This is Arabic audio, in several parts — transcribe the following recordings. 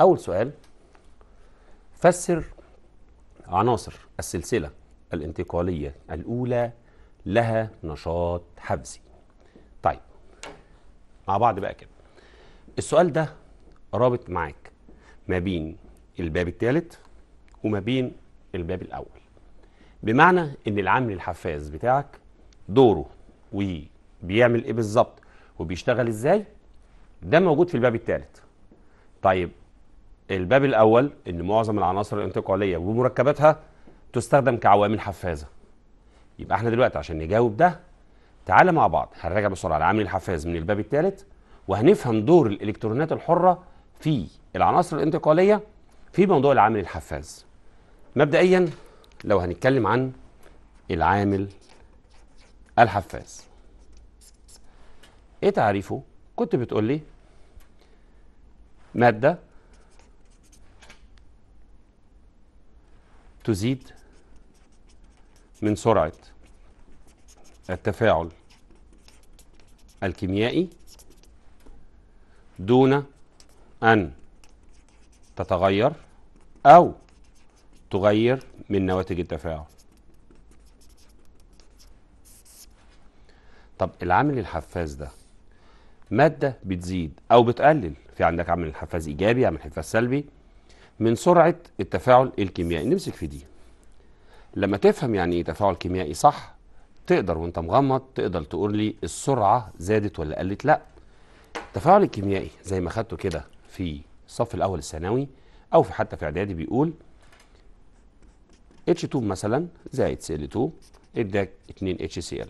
أول سؤال فسر عناصر السلسلة الانتقالية الأولى لها نشاط حفزي طيب مع بعض بقى كده السؤال ده رابط معاك ما بين الباب الثالث وما بين الباب الأول بمعنى إن العامل الحفاز بتاعك دوره وبيعمل إيه بالظبط وبيشتغل إزاي ده موجود في الباب الثالث طيب الباب الاول ان معظم العناصر الانتقاليه ومركباتها تستخدم كعوامل حفازه يبقى احنا دلوقتي عشان نجاوب ده تعالى مع بعض هنراجع بسرعه العامل الحفاز من الباب الثالث وهنفهم دور الالكترونات الحره في العناصر الانتقاليه في موضوع العامل الحفاز مبدئيا لو هنتكلم عن العامل الحفاز ايه تعريفه كنت بتقول لي ماده تزيد من سرعة التفاعل الكيميائي دون أن تتغير أو تغير من نواتج التفاعل طب العامل الحفاز ده مادة بتزيد أو بتقلل في عندك عامل الحفاز إيجابي عامل الحفاز سلبي من سرعه التفاعل الكيميائي نمسك في دي لما تفهم يعني ايه تفاعل كيميائي صح تقدر وانت مغمض تقدر تقول لي السرعه زادت ولا قلت لا التفاعل الكيميائي زي ما خدته كده في الصف الاول الثانوي او في حتى في اعدادي بيقول H2 مثلا زائد Cl2 اداك 2 HCl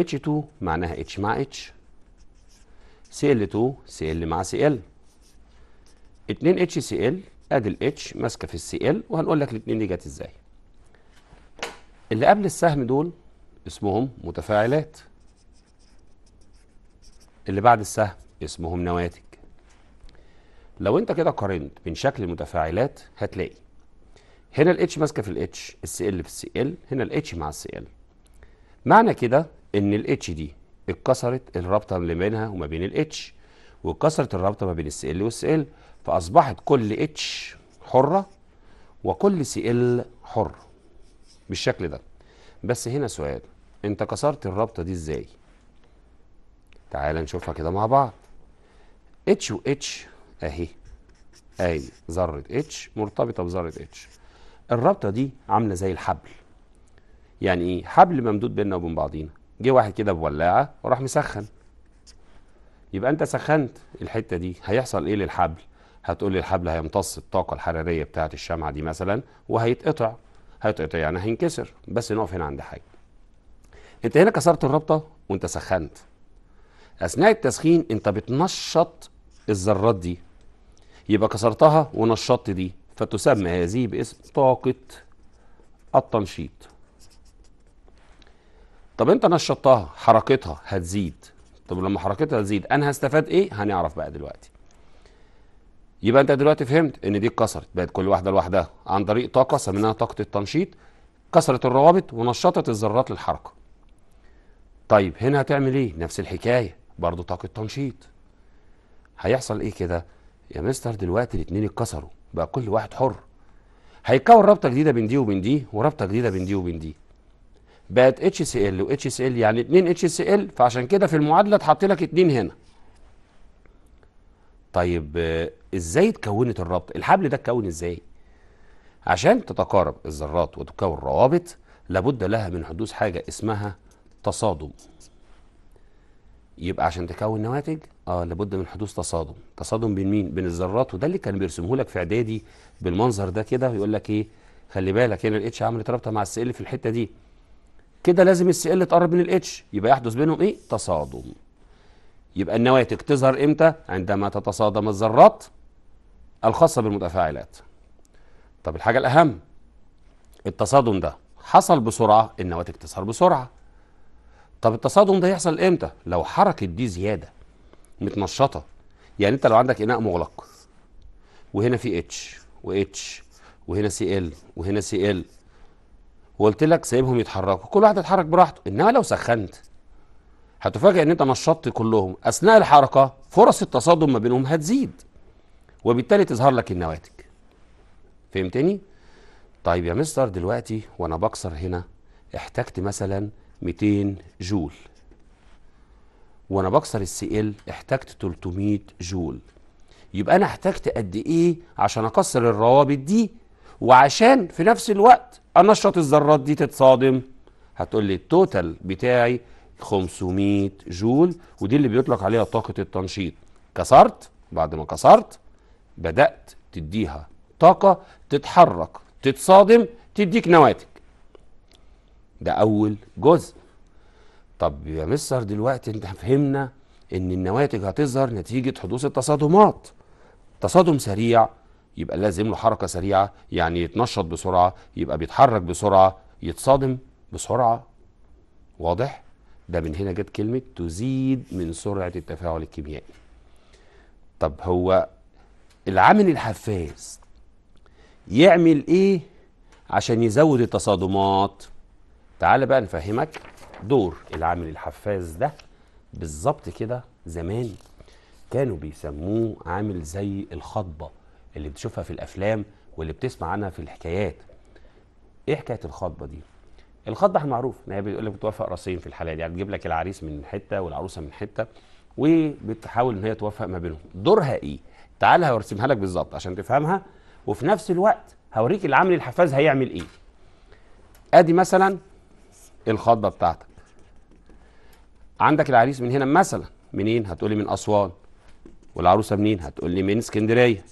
H2 معناها H مع H Cl2 Cl مع Cl 2 اتش سي ال ادي الاتش ماسكه في السي ال وهنقول لك الاثنين دي جت ازاي اللي قبل السهم دول اسمهم متفاعلات اللي بعد السهم اسمهم نواتج لو انت كده قارنت بين شكل المتفاعلات هتلاقي هنا الاتش ماسكه في الاتش السي ال في السي ال هنا الاتش مع السي ال معنى كده ان الاتش دي اتكسرت الرابطه اللي بينها وما بين الاتش واتكسرت الرابطه ما بين السي ال والسي ال فأصبحت كل اتش حرة وكل سي ال حر بالشكل ده بس هنا سؤال انت كسرت الرابطة دي ازاي تعال نشوفها كده مع بعض اتش و اتش اهي اي ذرة اتش مرتبطة بذرة اتش الرابطة دي عاملة زي الحبل يعني ايه حبل ممدود بيننا وبين بعضينا جه واحد كده بولاعة وراح مسخن يبقى انت سخنت الحتة دي هيحصل ايه للحبل هتقول لي الحبل هيمتص الطاقه الحراريه بتاعه الشمعه دي مثلا وهيتقطع هيتقطع يعني هينكسر بس نقف هنا عند حاجه انت هنا كسرت الرابطه وانت سخنت اثناء التسخين انت بتنشط الذرات دي يبقى كسرتها ونشطت دي فتسمى هذه باسم طاقه التنشيط طب انت نشطتها حركتها هتزيد طب لما حركتها تزيد انا هستفاد ايه هنعرف بقى دلوقتي يبقى انت دلوقتي فهمت ان دي اتكسرت بقت كل واحده لوحدها عن طريق طاقه سميناها طاقه التنشيط كسرت الروابط ونشطت الذرات للحركه طيب هنا هتعمل ايه نفس الحكايه برضه طاقه تنشيط هيحصل ايه كده يا مستر دلوقتي الاثنين اتكسروا بقى كل واحد حر هيتكون رابطه جديده بين دي وبين دي ورابطه جديده بين دي وبين دي بقت اتش سي ال واتش سي ال يعني 2 اتش سي ال فعشان كده في المعادله اتحط لك 2 هنا طيب ازاي اتكونت الربط الحبل ده اتكون ازاي عشان تتقارب الذرات وتكون روابط لابد لها من حدوث حاجه اسمها تصادم يبقى عشان تكون نواتج اه لابد من حدوث تصادم تصادم بين مين بين الذرات وده اللي كان بيرسمه لك في اعدادي بالمنظر ده كده ويقول لك ايه خلي بالك هنا الاتش عملت رابطه مع السي ال في الحته دي كده لازم السي ال تقرب من الاتش يبقى يحدث بينهم ايه تصادم يبقى النواتج تظهر امتى عندما تتصادم الذرات الخاصة بالمتفاعلات طب الحاجة الأهم التصادم ده حصل بسرعة النواتج تظهر بسرعة طب التصادم ده يحصل امتى لو حركة دي زيادة متنشطة يعني انت لو عندك اناء مغلق وهنا في اتش واتش وهنا سي ال وهنا سي ال وقلت لك سايبهم يتحركوا كل واحد يتحرك براحته انما لو سخنت هتفاجئ ان انت نشطت كلهم اثناء الحركه فرص التصادم ما بينهم هتزيد وبالتالي تظهر لك النواتج فهمتني طيب يا مستر دلوقتي وانا بكسر هنا احتجت مثلا 200 جول وانا بكسر السي ال احتجت 300 جول يبقى انا احتجت قد ايه عشان اكسر الروابط دي وعشان في نفس الوقت انشط الذرات دي تتصادم هتقول لي التوتال بتاعي 500 جول ودي اللي بيطلق عليها طاقة التنشيط كسرت بعد ما كسرت بدأت تديها طاقة تتحرك تتصادم تديك نواتج ده أول جزء طب يا مستر دلوقتي انت فهمنا ان النواتج هتظهر نتيجة حدوث التصادمات تصادم سريع يبقى لازم له حركة سريعة يعني يتنشط بسرعة يبقى بيتحرك بسرعة يتصادم بسرعة واضح؟ ده من هنا جت كلمة تزيد من سرعة التفاعل الكيميائي طب هو العامل الحفاز يعمل ايه عشان يزود التصادمات تعال بقى نفهمك دور العامل الحفاز ده بالظبط كده زمان كانوا بيسموه عامل زي الخطبة اللي بتشوفها في الأفلام واللي بتسمع عنها في الحكايات ايه حكاية الخطبة دي الخطبه المعروف ان هي بيقول لك بتوافق راسين في الحاله دي يعني بتجيب لك العريس من حته والعروسه من حته وبتحاول ان هي توافق ما بينهم دورها ايه تعال هرسمها لك بالظبط عشان تفهمها وفي نفس الوقت هوريك العامل الحفاز هيعمل ايه ادي مثلا الخطبه بتاعتك عندك العريس من هنا مثلا منين هتقولي من اسوان والعروسه منين هتقولي من اسكندريه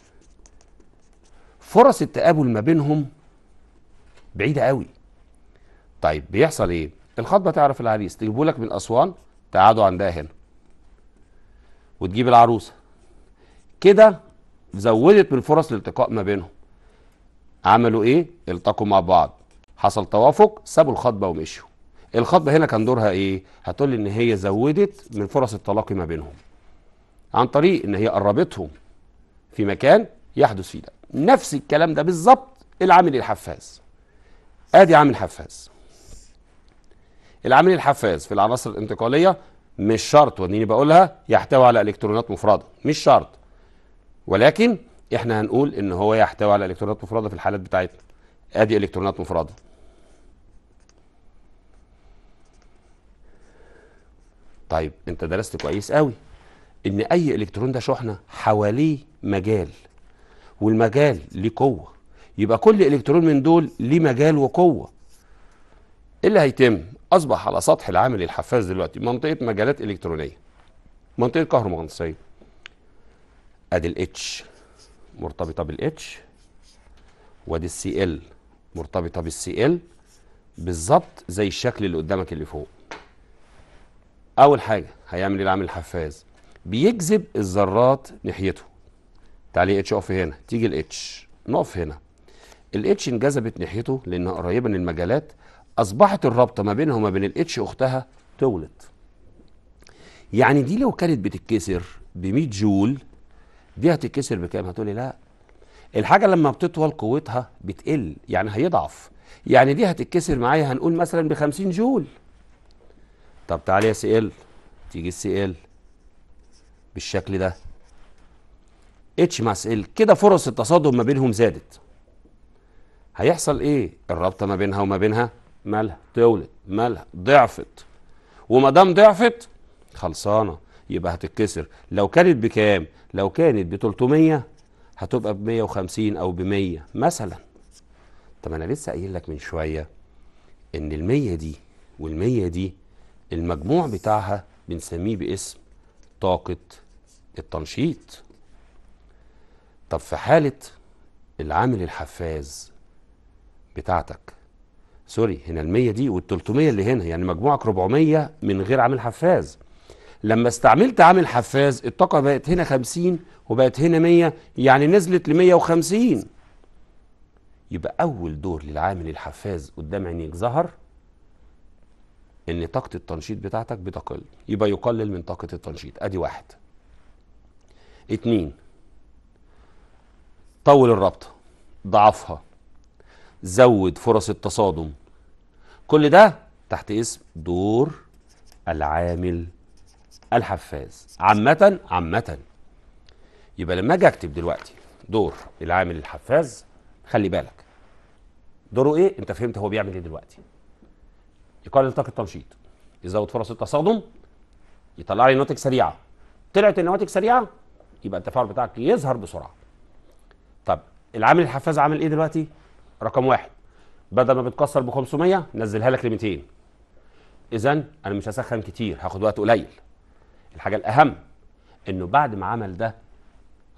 فرص التقابل ما بينهم بعيده قوي طيب بيحصل ايه الخطبه تعرف العريس تجيبه لك من اسوان تقعدوا عندها هنا وتجيب العروسه كده زودت من فرص الالتقاء ما بينهم عملوا ايه التقوا مع بعض حصل توافق سابوا الخطبه ومشوا الخطبه هنا كان دورها ايه هتقول ان هي زودت من فرص التلاقي ما بينهم عن طريق ان هي قربتهم في مكان يحدث فيه ده نفس الكلام ده بالظبط العامل الحفاز ادي عامل حفاز العامل الحفاز في العناصر الانتقالية مش شرط وديني بقولها يحتوي على الكترونات مفردة مش شرط ولكن احنا هنقول ان هو يحتوي على الكترونات مفردة في الحالات بتاعتنا ادي الكترونات مفردة طيب انت درست كويس قوي ان اي الكترون ده شحنه حواليه مجال والمجال ليه قوه يبقى كل الكترون من دول ليه مجال وقوه ايه اللي هيتم اصبح على سطح العامل الحفاز دلوقتي منطقه مجالات الكترونيه منطقه كهرومغناطيسيه ادي الاتش مرتبطه بالاتش وادي السي ال مرتبطه بالسي ال بالظبط زي الشكل اللي قدامك اللي فوق اول حاجه هيعمل إيه العامل الحفاز بيجذب الذرات ناحيته تعالي اتش اقف هنا تيجي الاتش نقف هنا الاتش انجذبت ناحيته لانها قريبه من المجالات اصبحت الرابطه ما بينها وما بين الاتش اختها تولد يعني دي لو كانت بتتكسر ب 100 جول دي هتتكسر بكام هتقولي لا الحاجه لما بتطول قوتها بتقل يعني هيضعف يعني دي هتتكسر معايا هنقول مثلا ب 50 جول طب تعالى يا سي ال تيجي السي ال بالشكل ده اتش مع سي ال كده فرص التصادم ما بينهم زادت هيحصل ايه الرابطه ما بينها وما بينها مالها تولد مالها ضعفت وما دام ضعفت خلصانه يبقى هتتكسر لو كانت بكام لو كانت ب 300 هتبقى ب 150 او ب 100 مثلا طب انا لسه قايل لك من شويه ان ال 100 دي وال 100 دي المجموع بتاعها بنسميه باسم طاقه التنشيط طب في حاله العامل الحفاز بتاعتك سوري هنا ال100 دي وال300 اللي هنا يعني مجموعك 400 من غير عامل حفاز لما استعملت عامل حفاز الطاقة بقت هنا 50 وبقت هنا 100 يعني نزلت ل 150 يبقى أول دور للعامل الحفاز قدام عينيك ظهر إن طاقة التنشيط بتاعتك بتقل يبقى يقلل من طاقة التنشيط أدي واحد اتنين طول الرابطة ضعفها زود فرص التصادم كل ده تحت اسم دور العامل الحفاز عامة عامة يبقى لما اجي اكتب دلوقتي دور العامل الحفاز خلي بالك دوره ايه انت فهمت هو بيعمل ايه دلوقتي يقلل طاقه التنشيط يزود فرص التصادم يطلع لي نواتج سريعه طلعت النواتج سريعه يبقى التفاعل بتاعك يظهر بسرعه طب العامل الحفاز عامل ايه دلوقتي رقم واحد بدل ما بتكسر ب 500 نزلها لك ل 200 اذا انا مش هسخن كتير هاخد وقت قليل الحاجه الاهم انه بعد ما عمل ده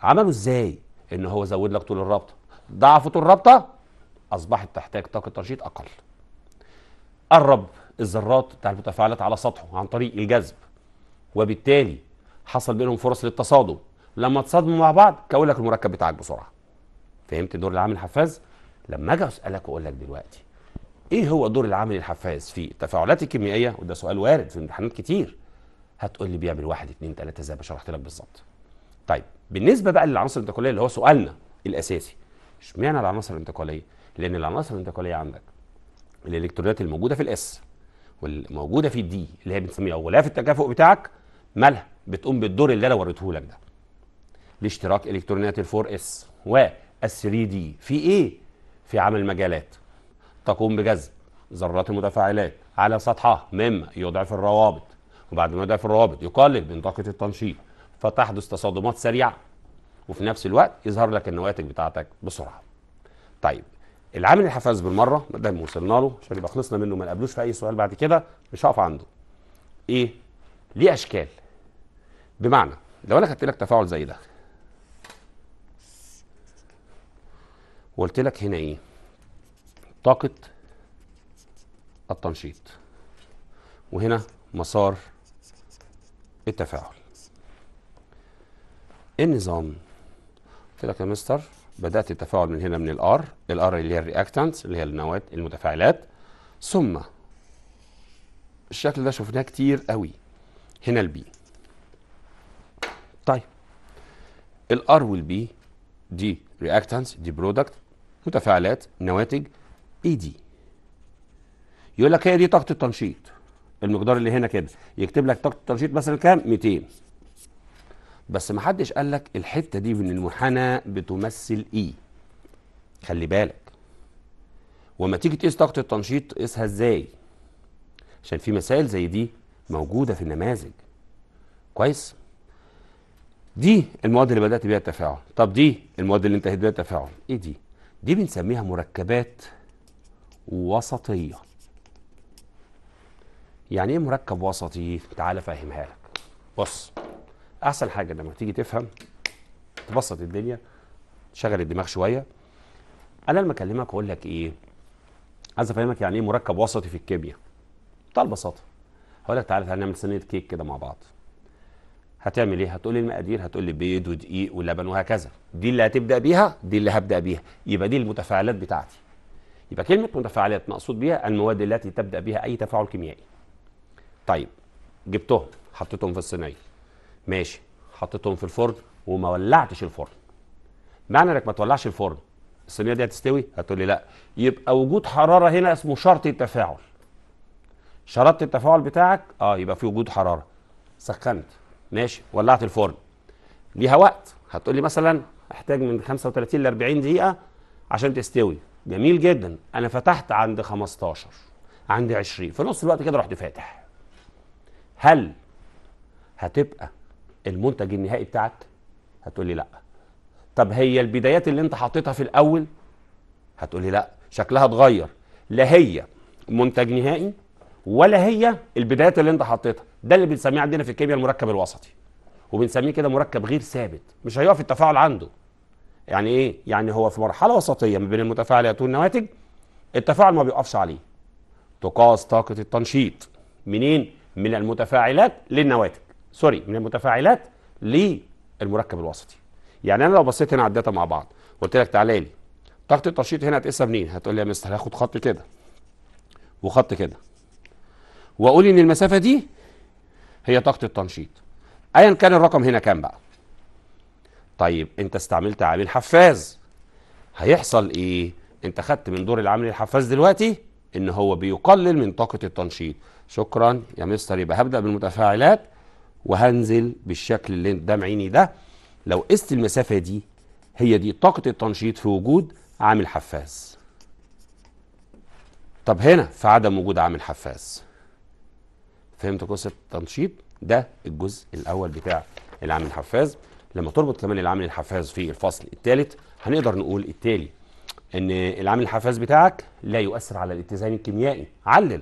عمله ازاي ان هو زود لك طول الرابطه ضعف طول الرابطه اصبحت تحتاج طاقه ترشيد اقل قرب الذرات بتاع المتفاعلات على سطحه عن طريق الجذب وبالتالي حصل بينهم فرص للتصادم لما تصادموا مع بعض كون لك المركب بتاعك بسرعه فهمت دور العامل الحفاز لما اجي اسالك واقول لك دلوقتي ايه هو دور العامل الحفاز في التفاعلات الكيميائيه وده سؤال وارد في امتحانات كتير هتقول لي بيعمل واحد اتنين تلاته زي ما شرحت لك بالظبط طيب بالنسبه بقى للعناصر الانتقاليه اللي هو سؤالنا الاساسي اشمعنى العناصر الانتقاليه لان العناصر الانتقاليه عندك الالكترونات الموجوده في الاس والموجوده في الدي اللي هي بنسميها غلاف التكافؤ بتاعك مالها بتقوم بالدور اللي انا وريته لك ده لاشتراك الكترونات الفور اس 3 دي في ايه في عمل مجالات تقوم بجذب ذرات المتفاعلات على سطحها مما يضعف الروابط وبعد ما يضعف الروابط يقلل من طاقة التنشيط فتحدث تصادمات سريعة وفي نفس الوقت يظهر لك النواتج بتاعتك بسرعة طيب العامل الحفاز بالمرة ما دام وصلنا له عشان يبقى خلصنا منه ما نقابلوش في أي سؤال بعد كده مش هقف عنده ايه ليه أشكال بمعنى لو أنا خدت لك تفاعل زي ده وقلت لك هنا ايه طاقة التنشيط وهنا مسار التفاعل إيه النظام قلت لك يا مستر بدأت التفاعل من هنا من الار الار اللي هي الرياكتانت اللي هي النواة المتفاعلات ثم الشكل ده شفناه كتير قوي هنا البي طيب الار والبي دي رياكتانس دي برودكت متفاعلات نواتج اي دي يقول لك هي دي طاقه التنشيط المقدار اللي هنا كده يكتب لك طاقه التنشيط مثلا كام 200 بس ما حدش قال لك الحته دي من المنحنى بتمثل اي e. خلي بالك وما تيجي تقيس طاقه التنشيط قيسها ازاي عشان في مسائل زي دي موجوده في النماذج كويس دي المواد اللي بدات بيها التفاعل طب دي المواد اللي انتهيت بيها التفاعل ايه دي دي بنسميها مركبات وسطية يعني ايه مركب وسطي تعال افهمها لك بص احسن حاجة لما تيجي تفهم تبسط الدنيا تشغل الدماغ شوية انا لما اكلمك اقول لك ايه عايز افهمك يعني ايه مركب وسطي في الكيمياء بكل بساطة هقول لك تعالى تعالى نعمل صينية كيك كده مع بعض هتعمل ايه هتقول لي المقادير هتقول لي بيض ودقيق ولبن وهكذا دي اللي هتبدا بيها دي اللي هبدا بيها يبقى دي المتفاعلات بتاعتي يبقى كلمه متفاعلات مقصود بيها المواد التي تبدا بها اي تفاعل كيميائي طيب جبتهم حطيتهم في الصينيه ماشي حطيتهم في الفرن وما ولعتش الفرن معنى انك ما تولعش الفرن الصينيه دي هتستوي هتقول لي لا يبقى وجود حراره هنا اسمه شرط التفاعل شرطت التفاعل بتاعك اه يبقى في وجود حراره سخنت ماشي ولعت الفرن ليها وقت هتقول لي مثلا احتاج من 35 ل 40 دقيقه عشان تستوي جميل جدا انا فتحت عند 15 عند 20 في نص الوقت كده رحت فاتح هل هتبقى المنتج النهائي بتاعك هتقول لي لا طب هي البدايات اللي انت حطيتها في الاول هتقول لي لا شكلها اتغير لا هي منتج نهائي ولا هي البدايات اللي انت حطيتها ده اللي بنسميه عندنا في الكيمياء المركب الوسطي وبنسميه كده مركب غير ثابت مش هيقف التفاعل عنده يعني ايه يعني هو في مرحله وسطيه ما بين المتفاعلات والنواتج التفاعل ما بيقفش عليه تقاس طاقه التنشيط منين من المتفاعلات للنواتج سوري من المتفاعلات للمركب الوسطي يعني انا لو بصيت هنا على الداتا مع بعض قلت لك تعالى لي طاقه التنشيط هنا هتقيسها منين هتقول لي يا مستر هاخد خط كده وخط كده واقول ان المسافه دي هي طاقه التنشيط ايا كان الرقم هنا كام بقى طيب انت استعملت عامل حفاز هيحصل ايه انت خدت من دور العامل الحفاز دلوقتي ان هو بيقلل من طاقه التنشيط شكرا يا مستر يبقى هبدا بالمتفاعلات وهنزل بالشكل اللي قدام عيني ده لو قست المسافه دي هي دي طاقه التنشيط في وجود عامل حفاز طب هنا في عدم وجود عامل حفاز فهمت قصه التنشيط ده الجزء الاول بتاع العامل الحفاز لما تربط كمان العامل الحفاز في الفصل الثالث هنقدر نقول التالي ان العامل الحفاز بتاعك لا يؤثر على الاتزان الكيميائي علل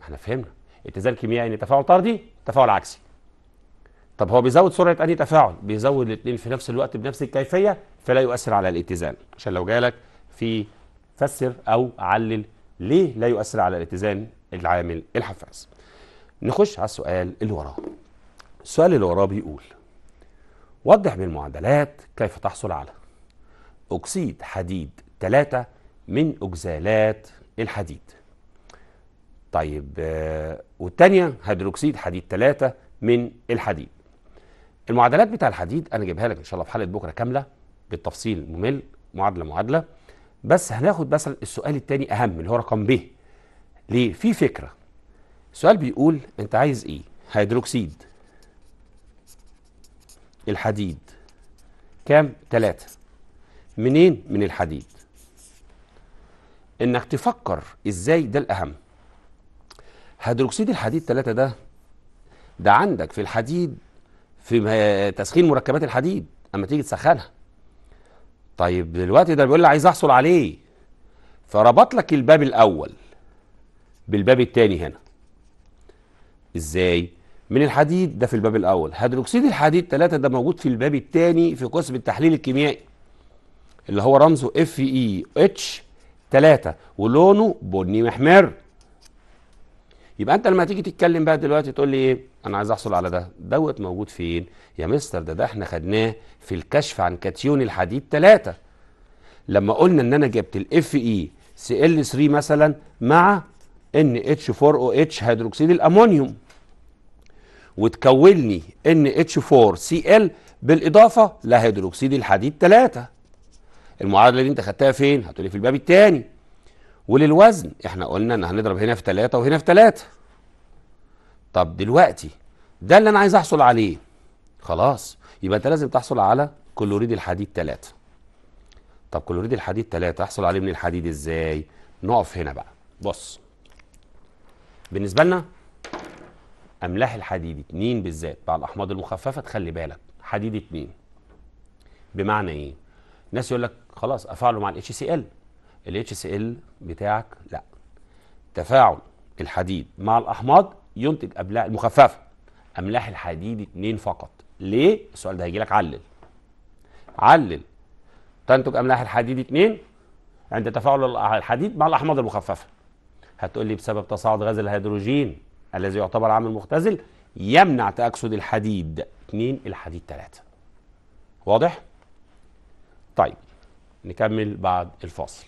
ما احنا فهمنا اتزان كيميائي ان تفاعل طردي تفاعل عكسي طب هو بيزود سرعه انهي تفاعل بيزود الاثنين في نفس الوقت بنفس الكيفيه فلا يؤثر على الاتزان عشان لو جالك في فسر او علل ليه لا يؤثر على الاتزان العامل الحفاز نخش على السؤال اللي وراه السؤال اللي وراه بيقول وضح بالمعادلات كيف تحصل على أكسيد حديد 3 من أجزالات الحديد طيب آه، والتانية هيدروكسيد حديد 3 من الحديد المعادلات بتاع الحديد أنا جايبها لك إن شاء الله في حلقة بكرة كاملة بالتفصيل ممل معادلة معادلة بس هناخد مثلا السؤال التاني أهم اللي هو رقم ب ليه؟ في فكرة السؤال بيقول انت عايز ايه هيدروكسيد الحديد كام ثلاثة منين من الحديد انك تفكر ازاي ده الاهم هيدروكسيد الحديد ثلاثة ده ده عندك في الحديد في تسخين مركبات الحديد اما تيجي تسخنها طيب دلوقتي ده بيقول لي عايز احصل عليه فربط لك الباب الاول بالباب الثاني هنا ازاي من الحديد ده في الباب الاول هيدروكسيد الحديد 3 ده موجود في الباب الثاني في قسم التحليل الكيميائي اللي هو رمزه اف اي اتش 3 ولونه بني محمر يبقى انت لما تيجي تتكلم بقى دلوقتي تقول لي ايه انا عايز احصل على ده دوت موجود فين يا مستر ده ده احنا خدناه في الكشف عن كاتيون الحديد 3 لما قلنا ان انا جبت الاف اي سي ال 3 e e مثلا مع NH4OH هيدروكسيد الأمونيوم وتكون لي NH4Cl بالإضافة لهيدروكسيد الحديد 3 المعادلة دي أنت خدتها فين؟ هتقولي في الباب التاني وللوزن احنا قلنا ان هنضرب هنا في 3 وهنا في 3 طب دلوقتي ده اللي انا عايز احصل عليه خلاص يبقى انت لازم تحصل على كلوريد الحديد 3 طب كلوريد الحديد 3 احصل عليه من الحديد ازاي نقف هنا بقى بص بالنسبه لنا املاح الحديد اتنين بالذات مع الاحماض المخففه تخلي بالك حديد اتنين بمعنى ايه ناس يقول لك خلاص افعله مع الاتش سي ال الاتش سي ال بتاعك لا تفاعل الحديد مع الاحماض ينتج املاح المخففه املاح الحديد اتنين فقط ليه السؤال ده هيجي لك علل علل تنتج املاح الحديد اتنين عند تفاعل الحديد مع الاحماض المخففه هتقول لي بسبب تصاعد غاز الهيدروجين الذي يعتبر عامل مختزل يمنع تأكسد الحديد 2 الحديد 3 واضح؟ طيب نكمل بعد الفاصل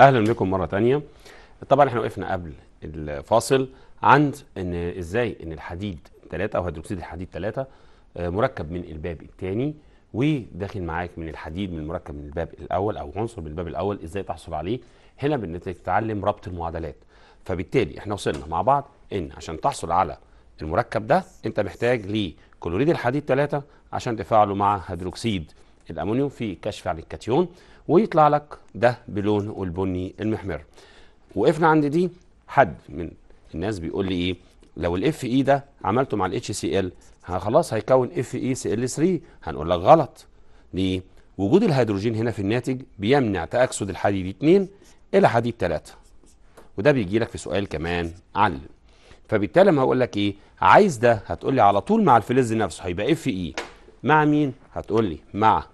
اهلا بكم مره تانية طبعا احنا وقفنا قبل الفاصل عند ان ازاي ان الحديد ثلاثة او هيدروكسيد الحديد ثلاثة آه، مركب من الباب الثاني وداخل معاك من الحديد من المركب من الباب الاول او عنصر من الباب الاول ازاي تحصل عليه هنا تتعلم ربط المعادلات فبالتالي احنا وصلنا مع بعض ان عشان تحصل على المركب ده انت محتاج لكلوريد الحديد ثلاثة عشان تفاعله مع هيدروكسيد الامونيوم في كشف عن الكاتيون ويطلع لك ده بلونه البني المحمر وقفنا عند دي حد من الناس بيقول لي ايه لو الاف اي e ده عملته مع الاتش سي ال خلاص هيكون اف اي سي ال 3 هنقول لك غلط ليه وجود الهيدروجين هنا في الناتج بيمنع تاكسد الحديد 2 الى حديد 3 وده بيجي لك في سؤال كمان علم فبالتالي لما هقول لك ايه عايز ده هتقول لي على طول مع الفلز نفسه هيبقى اف اي e مع مين هتقول لي مع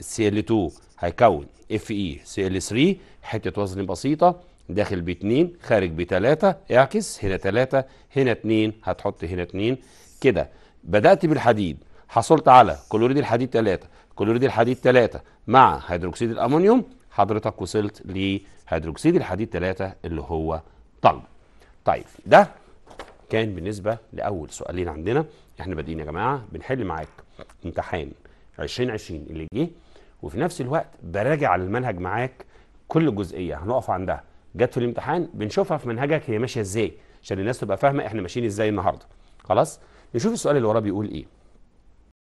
السي ال 2 هيكون اف اي سي ال 3 حته وزن بسيطه داخل ب 2 خارج ب 3 اعكس هنا 3 هنا 2 هتحط هنا 2 كده بدات بالحديد حصلت على كلوريد الحديد 3 كلوريد الحديد 3 مع هيدروكسيد الامونيوم حضرتك وصلت لهيدروكسيد الحديد 3 اللي هو طلب طيب ده كان بالنسبه لاول سؤالين عندنا احنا بادئين يا جماعه بنحل معاك امتحان 2020 اللي جه وفي نفس الوقت براجع على المنهج معاك كل جزئيه هنقف عندها جت في الامتحان بنشوفها في منهجك هي ماشيه ازاي عشان الناس تبقى فاهمه احنا ماشيين ازاي النهارده خلاص نشوف السؤال اللي وراه بيقول ايه